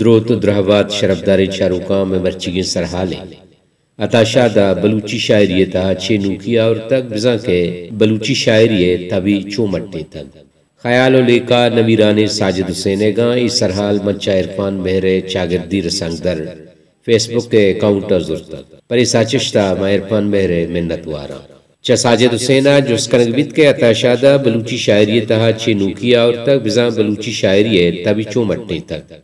द्रोत द्रहवात शरफदार चारुका में मरची सरहाले अताशादा बलूची शायरी तहा छे नूकिया और तक बिजा के बलूची शायरी तभी चोमटे तक ख्याल लेका नबीरान साजिद हुसैन गां इस सरहाल मच्चा इरफान मेहरे चागिरदी रसंग दर फेसबुक के अकाउंट जुर तक पर साचिश्ता मा इरफान मेहरे मिन्नत वारा चा साजिद हुसैना जो स्कनगबित के अताशादा बलूची शायरी तहा छे नूकिया और तक बिजा बलूची शायरी तभी चोमटे तक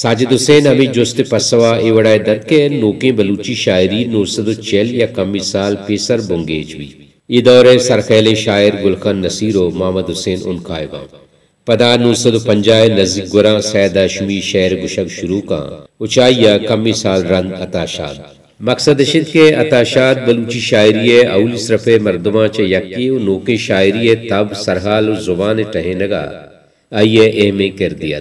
साजिद हुसैन अभी जुस्त पसवा एवड़ाए दर के नोके बलूची शायरी नोसद चैल या कमी साल पेसर बोंगेज भी ये दौरे सरखेल शायर गुलखन नसीरो मोहम्मद हुसैन उनका पदा नूसद पंजाए नजीक गुरा सैद आशमी शहर गुशक शुरू का ऊंचाइया कमी साल रंग अताशाद मकसद शिद के अताशाद बलूची शायरी है अउल सरफे मरदमा च यकी नोके शायरी है तब सरहाल जुबान टहे नगा आइए एम ए कर दिया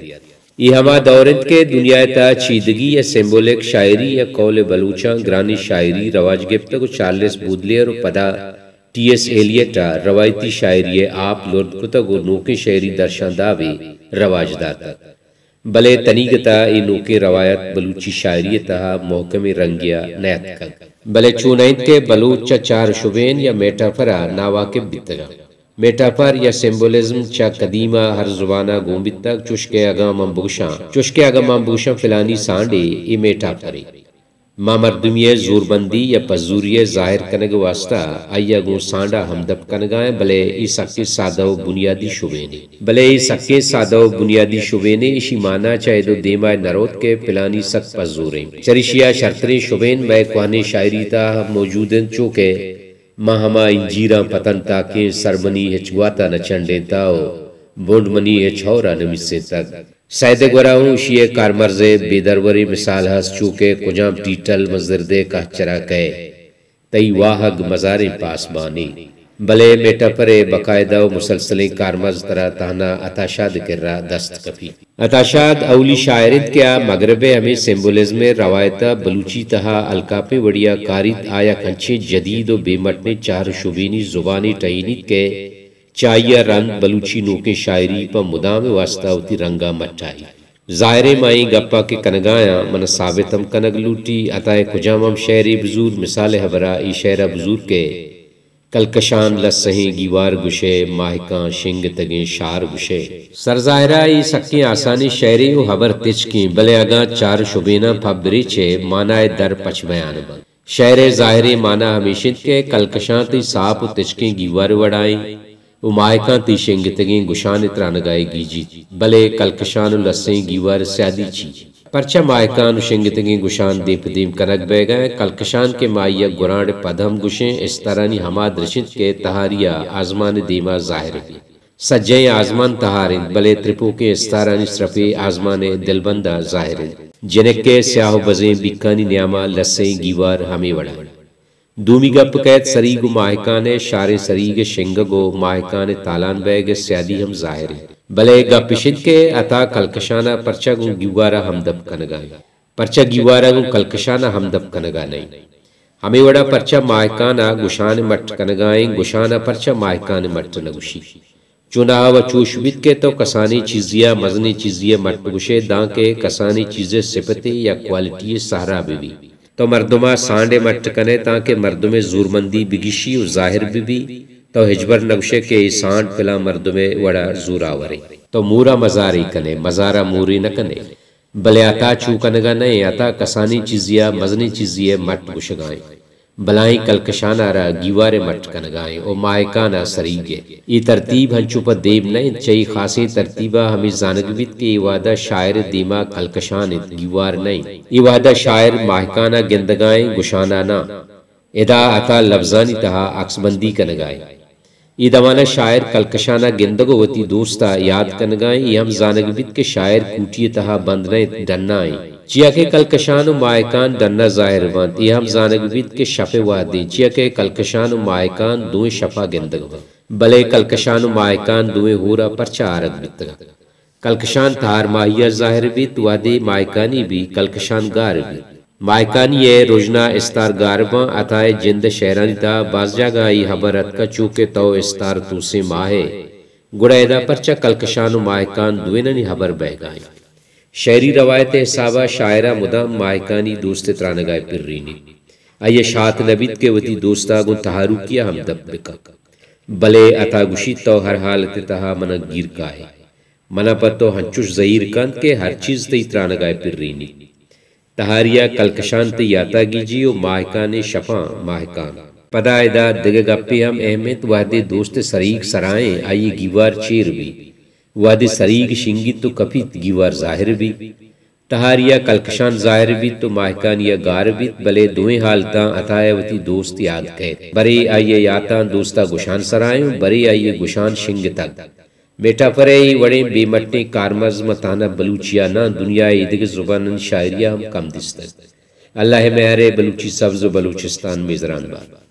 ये हम दौरत के दुनिया ताचीदगी या सिम्बोलिक शायरी या कौल बलूचा ग्रानी शायरी रवाज गिफ्त को चार्लिस बूदलियर और पदा टी एस एलियटा रवायती शायरी आप लोर्दकुता गो नोके शायरी दर्शा दावे रवाज दाता भले तनीगता ए नोके रवायत बलूची शायरी तहा मोहकम रंगिया नयत भले चुनैत के बलूच चार शुबेन या मेटाफरा नावाकिब बितगा मेटाफर या सिम्बोलिज्म चा कदीमा हर जुबाना गोमिता चुशके अगम अम्बूशा चुशके अगम अम्बूशा फिलानी सांडे ये मेटापरे मामरदुमिय जोरबंदी या पजूरिय जाहिर कनग वास्ता आइया गो सांडा हमदब कनगा भले ई सके सादव बुनियादी शुबे ने भले ई सके सादव बुनियादी शुबे ने इशी माना चाहे दो देमा नरोत के पिलानी सक पजूरें चरिशिया शर्तरे शुबेन बै क्वाने शायरी ता मौजूदन चोके महामाई जीरा पतन ताके सरमनी चुआता न चंडेताओ बोंडमनी छौरा न मिसे तक सैदे गराऊ शिए कारमरजे बेदरवरी मिसाल हस चूके कुजाम टीटल मजरदे का चरा कह तई वाहग मजारे पास बानी बले मेटा परे बकायदा व कारमज तरा ताना अताशाद किर्रा दस्त कफी अताशाद अवली शायरित क्या मगरबे हमें सिम्बोलिज्म रवायता बलूची तहा अलकापे वड़िया कारित आया खंचे जदीद व बेमट ने चार शुबीनी जुबानी टहनीत के चाइया रन बलूची नो के शायरी पर मुदाम वास्ता उती रंगा मटाई जायरे माई गप्पा के कनगाया मन साबितम कनग लूटी अताए कुजाम शहरी बजूर मिसाल हबरा ई शहरा बजूर के कलकशान लसही गिवार गुशे माहिका शिंग तगे शार गुशे सरजायरा ई सक्की आसानी शहरी उ हबर तिच की बले चार शुबेना फबरी छे मानाए दर पच बयान बन शहर जाहरी माना हमेशित के कलकशां ती साप तिचकी गिवार वड़ाई माहिका ती शिंग तगें गुशान इतरान गाए गीजी बले कलकशान लसही गिवार स्यादी छी ಪರ್ಚ ಮಾಯಕಾನುಷಂಗಿತಗಿ ಗುಷಾನ್ ದೀಪದೀಂ ಕನಕ್ ಬೇಗ ಕಲ್ಕಶಾನ್ ಕೆ ಮಾಯ ಗುರಾಡ್ ಪದಂ ಗುಷೆ ಇಸ್ ತರಾನಿ ಹಮಾ ದೃಶಿತ್ ಕೆ ತಹಾರಿಯ ಆಜಮಾನ್ ದೀಮಾ ಜಾಹಿರ್ सज्जय आजमान तहारे बले त्रिपु के स्तारानी श्रफी आजमान दिलबंदा जाहिर जिनक के स्याह बजे बिकानी न्यामा लसे गीवार हमें वड़ा दूमी गप कैद सरी सरीग माहकान शारे सरी गे शिंग गो माहकान तालान बह गे सियादी हम जाहिर बले के ಬಲೆಗ ಪಿಶಿದ್ಕೆ ಅತ ಕಲ್ಕಶಾನ ಪರ್ಚಗು कनगा परचा ಕನಗಾಯ गु कलकशाना ಕಲ್ಕಶಾನ कनगा नहीं हमें वड़ा परचा मायकाना गुशान मट कनगाएं गुशाना परचा मायकान मट नगुशी चुनाव व चूशविद के तो कसानी चीजिया मजनी चीजिया मट गुशे दां के कसानी चीजे सिपते या क्वालिटी सहारा बीबी तो मर्दुमा सांडे मट कने ताके मर्दुमे जोरमंदी बिगिशी और जाहिर बीबी तो हिजबर नक्शे के ईसान पिला मर्द में वड़ा जूरावरे तो मूरा मजारी कने मजारा मूरी न कने भले आता कनगा नए आता कसानी चीजिया मजनी चीजिए मट उशगाए भलाई कलकशाना रा गीवारे मट कनगाए ओ मायकाना सरीगे ई तरतीब चुप देव ने चई खासी तरतीबा हमी जानगवित के इवादा शायर दीमा कलकशान गीवार नहीं इवादा शायर माहकाना गिंदगाए गुशाना ना एदा अता लफ्जानी तहा अक्सबंदी कनगाए ई शायर कलकशाना गिंदगोवती दोस्ता याद कन कनगाई यम जानगबित के शायर कूटिय तहा बंदने डन्नाई चिया के कलकशान मायकान डन्ना जाहिर वंत यम जानगबित के शफे वादी चिया के कलकशान मायकान दुए शफा गिंदग भले कलकशान मायकान दुए होरा परचा आरत बित कलकशान थार माहिया जाहिर बित वादे मायकानी भी कलकशान गार बित ये रोजना इस्तार गारबा अताए जिंद शहर शहरनता बाजजागाई हबरत कचू चूके तो इस्तार तूसी माहे गुड़ैदा परचा कलकशान मायकान दुवेननी हबर बहगाई शहरी रवायत हिसाबा शायरा मुदा मायकानी दोस्त तरानगाए रीनी आये शात नबीद के वती दोस्ता गुन तहारू किया हम दब बिका भले अता गुशी तो हर हालत तहा मन गिर का है मना पर तो हंचुश जहीर कंद के हर चीज ते तई तरानगाए रीनी तहारिया कलकशांत याता गिजी ओ गिजियो ने शफा माहकान पदायदा दिग दिगगप्पे हम अहमद वादे दोस्त सरीक सराए आई गिवार चेर भी वादे सरीक शिंगी तो कफी गिवार जाहिर भी तहारिया कलकशान जाहिर भी तो माहकान या गार भी भले दुए हालता अतायावती दोस्त याद कह बरे आइये याता दोस्ता गुशान सराय बरे आइये गुशान शिंग तक बेटा मेटापरई वड़े बेमटने कारमज मताना बलूचिया ना दुनिया ईदग जुबान शायरिया हम कम दिस्त अल्लाह महर बलूची सब्ज बलूचिस्तान मेजरान बार